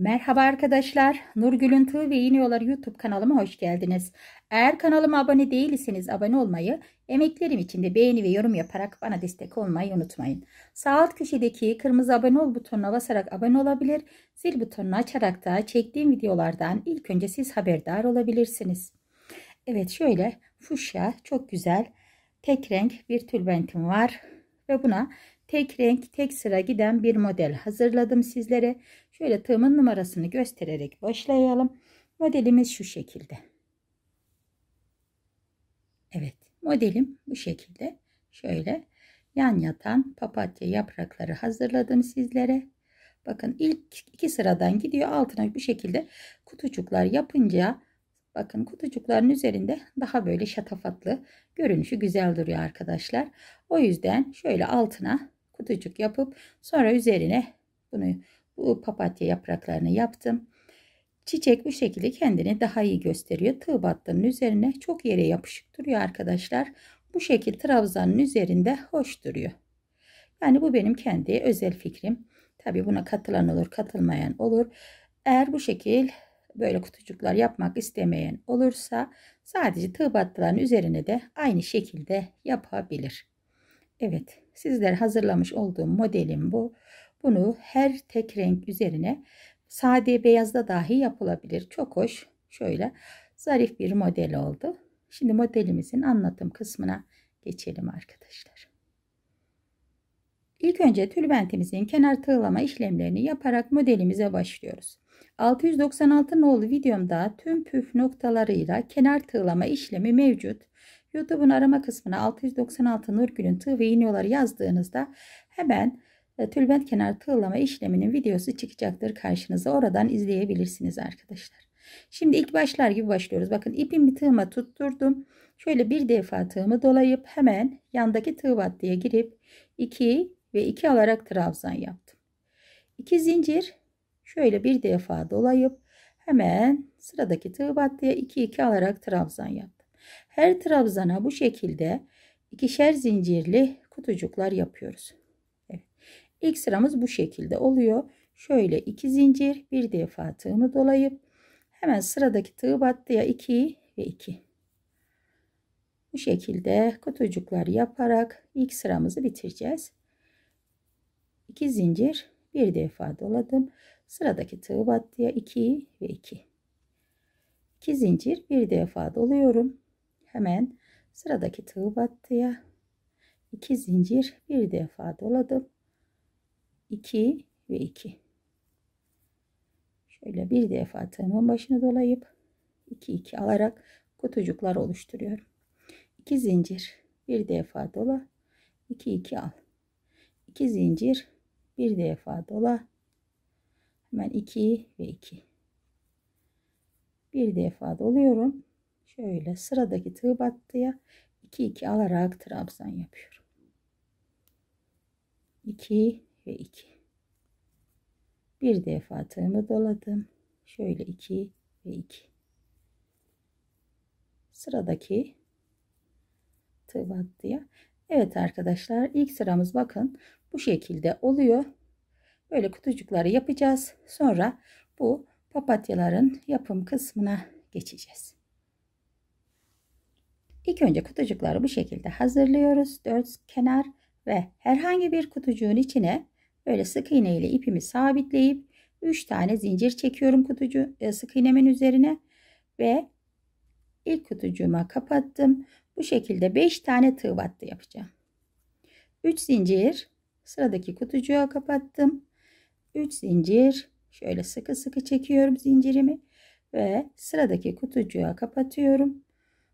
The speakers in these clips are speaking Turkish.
Merhaba arkadaşlar. Nurgül'ün Tığ ve İğne Yolları YouTube kanalıma hoş geldiniz. Eğer kanalıma abone değilseniz abone olmayı, emeklerim için de beğeni ve yorum yaparak bana destek olmayı unutmayın. Sağ alt köşedeki kırmızı abone ol butonuna basarak abone olabilir, zil butonunu açarak da çektiğim videolardan ilk önce siz haberdar olabilirsiniz. Evet şöyle fuşya çok güzel tek renk bir tülbentim var ve buna tek renk tek sıra giden bir model hazırladım sizlere. Şöyle tığımın numarasını göstererek başlayalım. Modelimiz şu şekilde. Evet modelim bu şekilde. Şöyle yan yatan papatya yaprakları hazırladım sizlere. Bakın ilk iki sıradan gidiyor altına bu şekilde kutucuklar yapınca bakın kutucukların üzerinde daha böyle şatafatlı görünüşü güzel duruyor arkadaşlar. O yüzden şöyle altına kutucuk yapıp sonra üzerine bunu bu papatya yapraklarını yaptım. Çiçek bu şekilde kendini daha iyi gösteriyor. Tığ battının üzerine çok yere yapışık duruyor arkadaşlar. Bu şekil trabzanın üzerinde hoş duruyor. Yani bu benim kendi özel fikrim. Tabi buna katılan olur katılmayan olur. Eğer bu şekil böyle kutucuklar yapmak istemeyen olursa sadece tığ battıların üzerine de aynı şekilde yapabilir. Evet sizler hazırlamış olduğum modelim bu. Bunu her tek renk üzerine sade beyazda dahi yapılabilir. Çok hoş. Şöyle zarif bir model oldu. Şimdi modelimizin anlatım kısmına geçelim arkadaşlar. İlk önce tülbentimizin kenar tığlama işlemlerini yaparak modelimize başlıyoruz. 696 nolu videomda tüm püf noktalarıyla kenar tığlama işlemi mevcut. YouTube'un arama kısmına 696 Nurgül'ün tığ ve iğneoları yazdığınızda hemen e, tülbent kenar tığlama işleminin videosu çıkacaktır karşınıza. Oradan izleyebilirsiniz arkadaşlar. Şimdi ilk başlar gibi başlıyoruz. Bakın ipimi tığıma tutturdum. Şöyle bir defa tığımı dolayıp hemen yandaki tığ battıya girip 2 ve 2 alarak trabzan yaptım. 2 zincir şöyle bir defa dolayıp hemen sıradaki tığ battıya 2 2 alarak trabzan yaptım. Her trabzana bu şekilde ikişer zincirli kutucuklar yapıyoruz. İlk sıramız bu şekilde oluyor. Şöyle 2 zincir bir defa tığımı dolayıp hemen sıradaki tığ battıya 2 ve 2. Bu şekilde kutucuklar yaparak ilk sıramızı bitireceğiz. 2 zincir bir defa doladım. Sıradaki tığ battıya 2 ve 2. 2 zincir bir defa doluyorum. Hemen sıradaki tığ battıya 2 zincir bir defa doladım. 2 ve 2. Şöyle bir defa tığımın başını dolayıp 2 2 alarak kutucuklar oluşturuyorum. 2 zincir bir defa dola 2 2 al. 2 zincir bir defa dola hemen 2 ve 2. Bir defa doluyorum. Şöyle sıradaki tığ battıya 2 2 alarak trabzan yapıyorum. 2 ve 2 bir defa tığımı doladım şöyle 2 ve 2 sıradaki tığ battıya Evet arkadaşlar ilk sıramız bakın bu şekilde oluyor böyle kutucukları yapacağız sonra bu papatyaların yapım kısmına geçeceğiz İlk önce kutucukları bu şekilde hazırlıyoruz. Dört kenar ve herhangi bir kutucuğun içine Böyle sık iğne ile ipimi sabitleyip 3 tane zincir çekiyorum kutucu e, sık iğnemin üzerine ve ilk kutucuğuma kapattım. Bu şekilde 5 tane tığ battı yapacağım. 3 zincir sıradaki kutucuğa kapattım. 3 zincir şöyle sıkı sıkı çekiyorum zincirimi ve sıradaki kutucuğa kapatıyorum.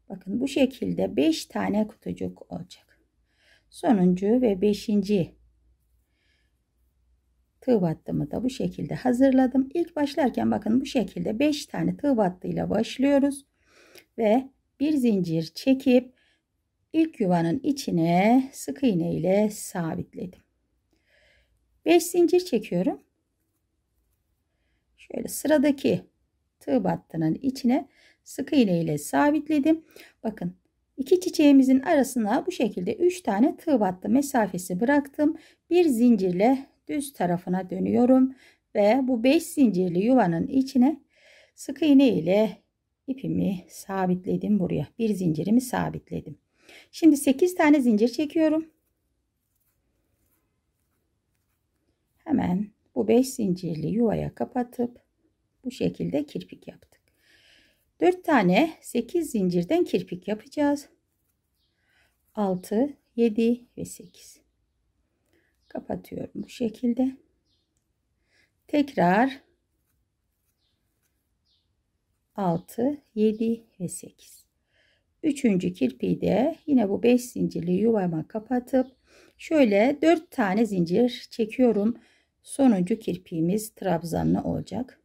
Bakın bu şekilde 5 tane kutucuk olacak. Sonuncu ve 5 tığ battımı da bu şekilde hazırladım. İlk başlarken bakın bu şekilde 5 tane tığ battıyla başlıyoruz. Ve bir zincir çekip ilk yuvanın içine sık iğne ile sabitledim. 5 zincir çekiyorum. Şöyle sıradaki tığ battının içine sık iğne ile sabitledim. Bakın iki çiçeğimizin arasına bu şekilde 3 tane tığ battı mesafesi bıraktım. Bir zincirle düz tarafına dönüyorum ve bu 5 zincirli yuvanın içine sık iğne ile ipimi sabitledim buraya. Bir zincirimi sabitledim. Şimdi 8 tane zincir çekiyorum. Hemen bu 5 zincirli yuvaya kapatıp bu şekilde kirpik yaptık. 4 tane 8 zincirden kirpik yapacağız. 6, 7 ve 8 kapatıyorum bu şekilde. Tekrar 6, 7 ve 8. Üçüncü kirpiği de yine bu 5 zincirli yuvama kapatıp şöyle 4 tane zincir çekiyorum. Sonuncu kirpiğimiz trabzanlı olacak.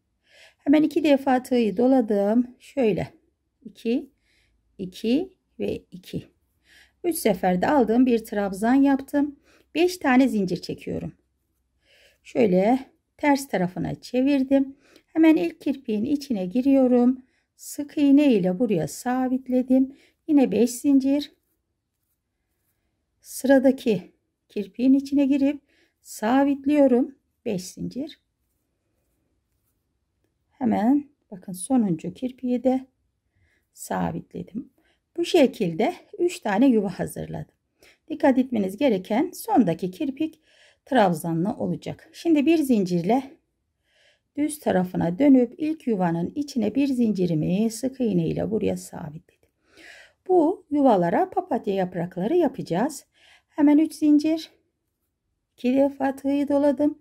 Hemen iki defa tığı doladım. Şöyle 2, 2 ve 2. 3 seferde aldığım bir trabzan yaptım. 5 tane zincir çekiyorum. Şöyle ters tarafına çevirdim. Hemen ilk kirpiğin içine giriyorum. Sık iğne ile buraya sabitledim. Yine 5 zincir. Sıradaki kirpiğin içine girip sabitliyorum. 5 zincir. Hemen bakın sonuncu kirpiği de sabitledim. Bu şekilde 3 tane yuva hazırladım dikkat etmeniz gereken sondaki kirpik trabzanlı olacak. Şimdi bir zincirle düz tarafına dönüp ilk yuvanın içine bir zincirimi sık iğne ile buraya sabitledim. Bu yuvalara papatya yaprakları yapacağız. Hemen 3 zincir 2 defa tığı doladım.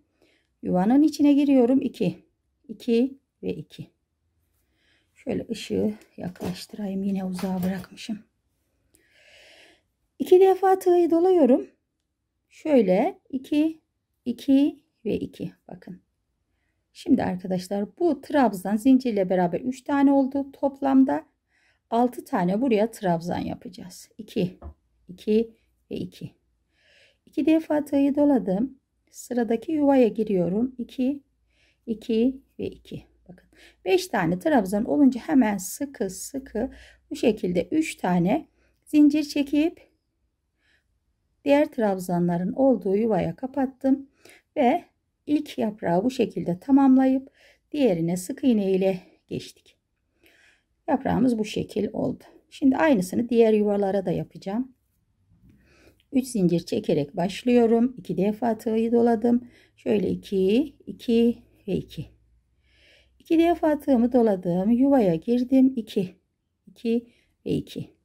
Yuvanın içine giriyorum 2 2 ve 2. Şöyle ışığı yaklaştırayım. Yine uzağa bırakmışım. İki defa tığı doluyorum. Şöyle 2, 2 ve 2 bakın. Şimdi arkadaşlar bu trabzan zincirle beraber 3 tane oldu. Toplamda 6 tane buraya trabzan yapacağız. 2, 2 ve 2. 2 defa tığı doladım. Sıradaki yuvaya giriyorum. 2, 2 ve 2. Bakın 5 tane trabzan olunca hemen sıkı sıkı bu şekilde 3 tane zincir çekip diğer trabzanların olduğu yuvaya kapattım ve ilk yaprağı bu şekilde tamamlayıp diğerine sık iğne ile geçtik. Yaprağımız bu şekil oldu. Şimdi aynısını diğer yuvalara da yapacağım. 3 zincir çekerek başlıyorum. 2 defa tığı doladım. Şöyle 2, 2 ve 2. 2 defa tığımı doladım. Yuvaya girdim. 2, 2 ve 2.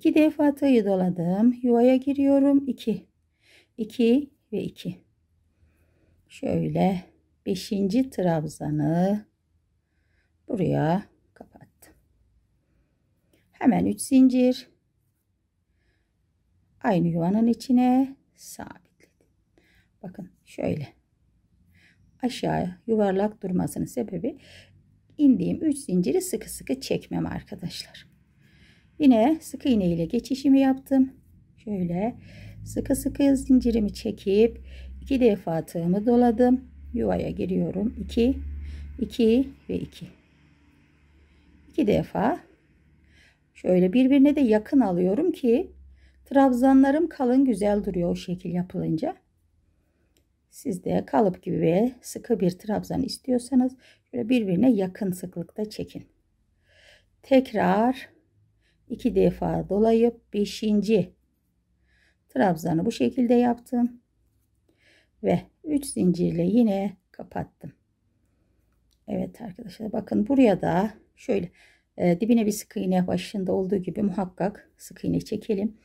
2 defa tığı doladım. Yuvaya giriyorum. 2. 2 ve 2. Şöyle 5. trabzanı buraya kapattım. Hemen 3 zincir aynı yuvanın içine sabitledim. Bakın şöyle aşağı yuvarlak durmasının sebebi indiğim 3 zinciri sıkı sıkı çekmem arkadaşlar. Yine sık iğne ile geçişimi yaptım. Şöyle sıkı sıkı zincirimi çekip iki defa tığımı doladım. Yuvaya giriyorum. 2 2 ve 2. 2 defa şöyle birbirine de yakın alıyorum ki trabzanlarım kalın güzel duruyor o şekil yapılınca. Siz de kalıp gibi ve sıkı bir trabzan istiyorsanız şöyle birbirine yakın sıklıkta çekin. Tekrar 2 defa dolayıp 5. trabzanı bu şekilde yaptım. Ve 3 zincirle yine kapattım. Evet arkadaşlar bakın buraya da şöyle e, dibine bir sık iğne başında olduğu gibi muhakkak sık iğne çekelim.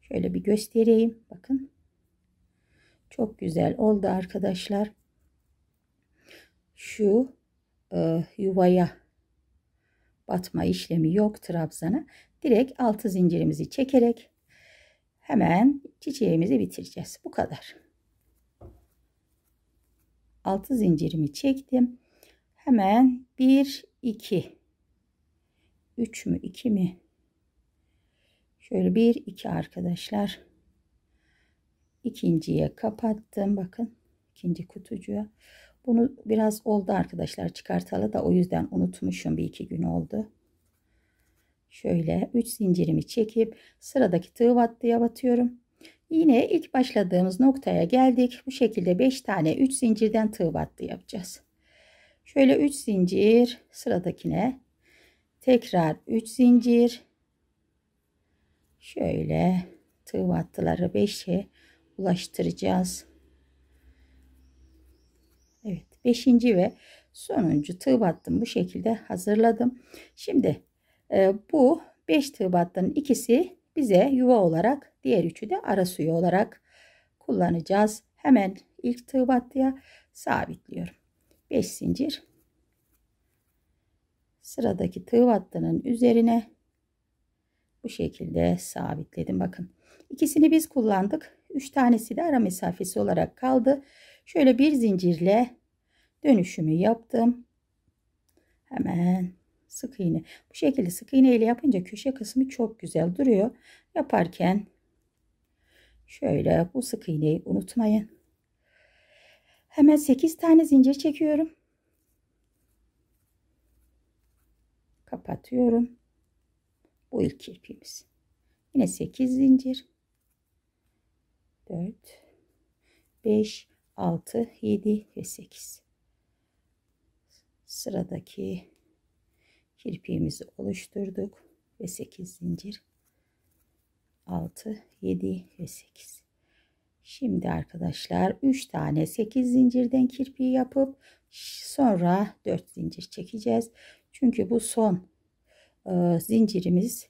Şöyle bir göstereyim. Bakın. Çok güzel oldu arkadaşlar. Şu e, yuvaya batma işlemi yok trabzana. Direkt altı zincirimizi çekerek hemen çiçeğimizi bitireceğiz. Bu kadar. Altı zincirimi çektim. Hemen 1 2 3 mü 2 mi? Şöyle 1 2 arkadaşlar. İkinciye kapattım. Bakın ikinci kutucuğa. Bunu biraz oldu arkadaşlar çıkartalı da o yüzden unutmuşum bir iki gün oldu. Şöyle 3 zincirimi çekip sıradaki tığ battıya batıyorum. Yine ilk başladığımız noktaya geldik. Bu şekilde 5 tane 3 zincirden tığ battı yapacağız. Şöyle 3 zincir sıradakine tekrar 3 zincir şöyle tığ battıları 5'e ulaştıracağız beşinci ve sonuncu tığ battım bu şekilde hazırladım. Şimdi e, bu 5 tığ battının ikisi bize yuva olarak diğer üçü de ara suyu olarak kullanacağız. Hemen ilk tığ battıya sabitliyorum. 5 zincir sıradaki tığ battının üzerine bu şekilde sabitledim. Bakın ikisini biz kullandık. 3 tanesi de ara mesafesi olarak kaldı. Şöyle bir zincirle dönüşümü yaptım. Hemen sık iğne. Bu şekilde sık iğne ile yapınca köşe kısmı çok güzel duruyor. Yaparken şöyle bu sık iğneyi unutmayın. Hemen 8 tane zincir çekiyorum. Kapatıyorum. Bu ilk kirpimiz. Yine 8 zincir. 4 5 6 7 ve 8 sıradaki kirpiğimizi oluşturduk ve 8 zincir 6 7 ve 8 şimdi arkadaşlar 3 tane 8 zincirden kirpiği yapıp sonra 4 zincir çekeceğiz çünkü bu son e, zincirimiz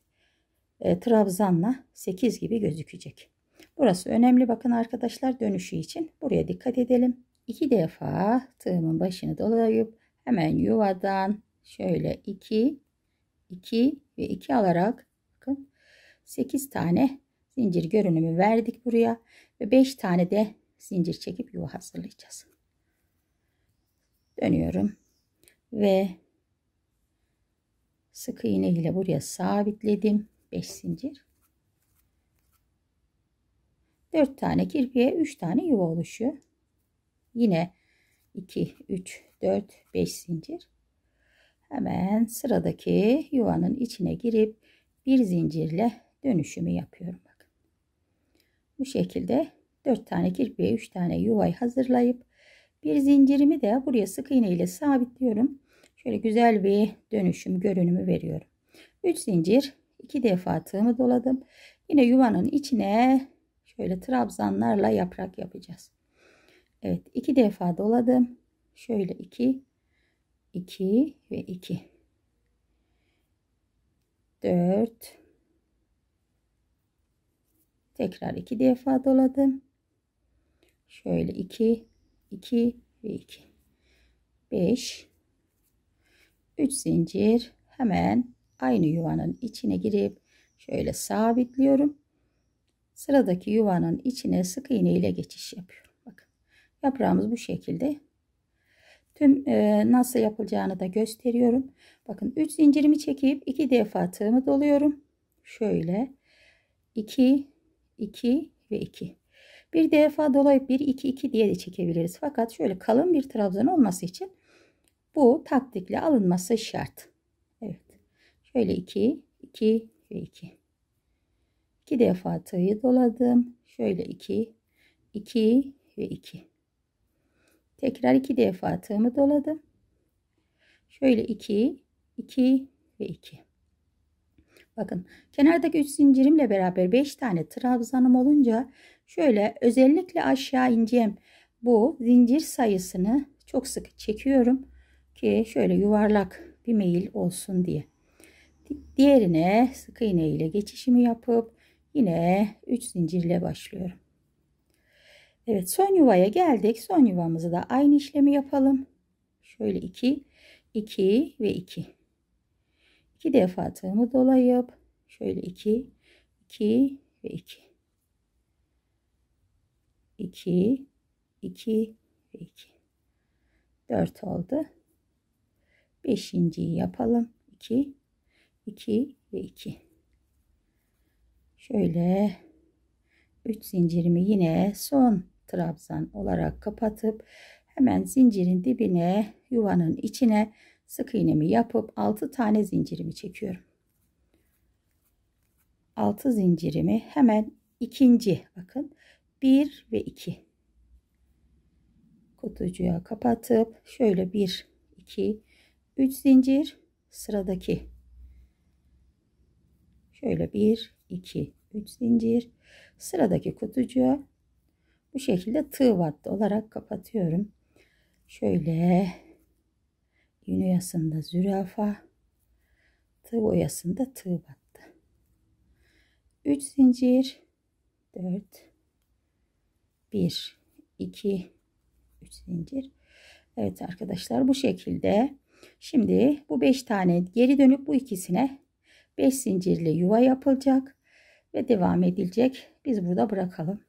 e, trabzanla 8 gibi gözükecek burası önemli bakın arkadaşlar dönüşü için buraya dikkat edelim iki defa tığımın başını dolayıp Hemen yuvadan şöyle 2, 2 ve 2 alarak bakın 8 tane zincir görünümü verdik buraya ve 5 tane de zincir çekip yuva hazırlayacağız. Dönüyorum ve sık iğne ile buraya sabitledim 5 zincir. 4 tane kirpiye 3 tane yuva oluşuyor. Yine 2 3 4, 5 zincir. Hemen sıradaki yuvanın içine girip bir zincirle dönüşümü yapıyorum. Bakın. Bu şekilde 4 tane kirpiğe 3 tane yuvayı hazırlayıp bir zincirimi de buraya sık iğne ile sabitliyorum. Şöyle güzel bir dönüşüm görünümü veriyorum. 3 zincir 2 defa tığımı doladım. Yine yuvanın içine şöyle trabzanlarla yaprak yapacağız. Evet iki defa doladım. Şöyle 2, 2 ve 2. 4. Tekrar 2 defa doladım. Şöyle 2, 2 ve 2. 5. 3 zincir hemen aynı yuvanın içine girip şöyle sabitliyorum. Sıradaki yuvanın içine sık iğne ile geçiş yapıyorum. Bakın yaprağımız bu şekilde Tüm e, nasıl yapılacağını da gösteriyorum. Bakın 3 zincirimi çekip 2 defa tığımı doluyorum. Şöyle 2 2 ve 2. Bir defa dolayıp 1 2 2 diye de çekebiliriz. Fakat şöyle kalın bir trabzan olması için bu taktikle alınması şart. Evet. Şöyle 2 2 ve 2. 2 defa tığı doladım. Şöyle 2 2 ve 2 tekrar iki defa tığımı doladım. Şöyle 2, 2 ve 2. Bakın kenardaki 3 zincirimle beraber 5 tane trabzanım olunca şöyle özellikle aşağı ineceğim bu zincir sayısını çok sıkı çekiyorum ki şöyle yuvarlak bir meyil olsun diye. Diğerine sık iğne ile geçişimi yapıp yine 3 zincirle başlıyorum. Evet son yuvaya geldik. Son yuvamızı da aynı işlemi yapalım. Şöyle 2, 2 ve 2. 2 defa tığımı dolayıp şöyle 2, 2 ve 2. 2, 2 ve 2. 4 oldu. 5.yi yapalım. 2, 2 ve 2. Şöyle 3 zincirimi yine son trabzan olarak kapatıp hemen zincirin dibine yuvanın içine sık iğnemi yapıp 6 tane zincirimi çekiyorum. 6 zincirimi hemen ikinci bakın 1 ve 2 kutucuya kapatıp şöyle 1 2 3 zincir sıradaki şöyle 1 2 3 zincir sıradaki kutucuğa bu şekilde tığ battı olarak kapatıyorum. Şöyle yün uyasında zürafa, tığ oyasında tığ battı. 3 zincir, 4, 1, 2, 3 zincir. Evet arkadaşlar bu şekilde. Şimdi bu 5 tane geri dönüp bu ikisine 5 zincirli yuva yapılacak ve devam edilecek. Biz burada bırakalım.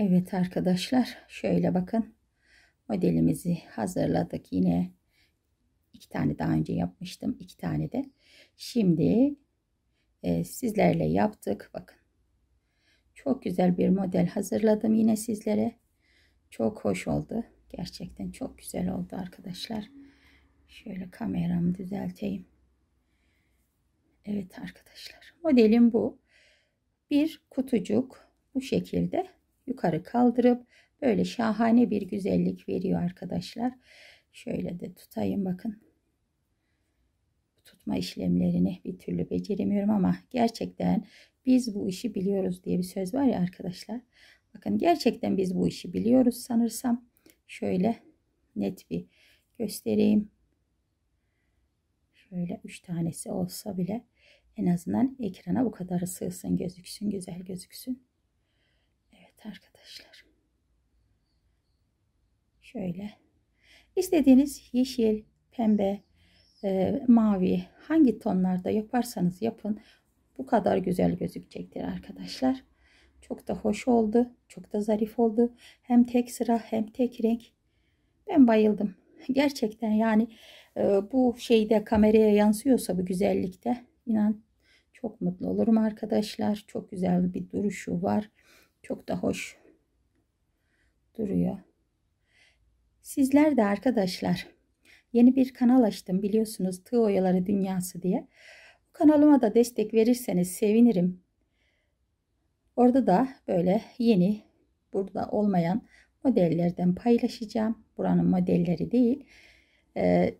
Evet arkadaşlar şöyle bakın modelimizi hazırladık yine iki tane daha önce yapmıştım iki tane de şimdi e, sizlerle yaptık bakın çok güzel bir model hazırladım yine sizlere çok hoş oldu gerçekten çok güzel oldu arkadaşlar şöyle kameramı düzelteyim Evet arkadaşlar modelim bu bir kutucuk bu şekilde yukarı kaldırıp böyle şahane bir güzellik veriyor arkadaşlar. Şöyle de tutayım bakın. Tutma işlemlerini bir türlü beceremiyorum ama gerçekten biz bu işi biliyoruz diye bir söz var ya arkadaşlar. Bakın gerçekten biz bu işi biliyoruz sanırsam. Şöyle net bir göstereyim. Şöyle 3 tanesi olsa bile en azından ekrana bu kadar sığsın gözüksün güzel gözüksün. Evet arkadaşlar. Şöyle. İstediğiniz yeşil, pembe, e, mavi hangi tonlarda yaparsanız yapın bu kadar güzel gözükecektir arkadaşlar. Çok da hoş oldu. Çok da zarif oldu. Hem tek sıra hem tek renk. Ben bayıldım. Gerçekten yani e, bu şeyde kameraya yansıyorsa bu güzellikte inan çok mutlu olurum arkadaşlar. Çok güzel bir duruşu var. Çok da hoş duruyor. Sizler de arkadaşlar yeni bir kanal açtım biliyorsunuz Tığ Oyaları Dünyası diye. Bu kanalıma da destek verirseniz sevinirim. Orada da böyle yeni burada olmayan modellerden paylaşacağım. Buranın modelleri değil. Ee,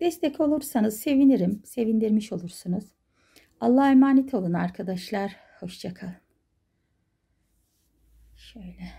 destek olursanız sevinirim. Sevindirmiş olursunuz. Allah'a emanet olun arkadaşlar. Hoşçakalın. Şöyle.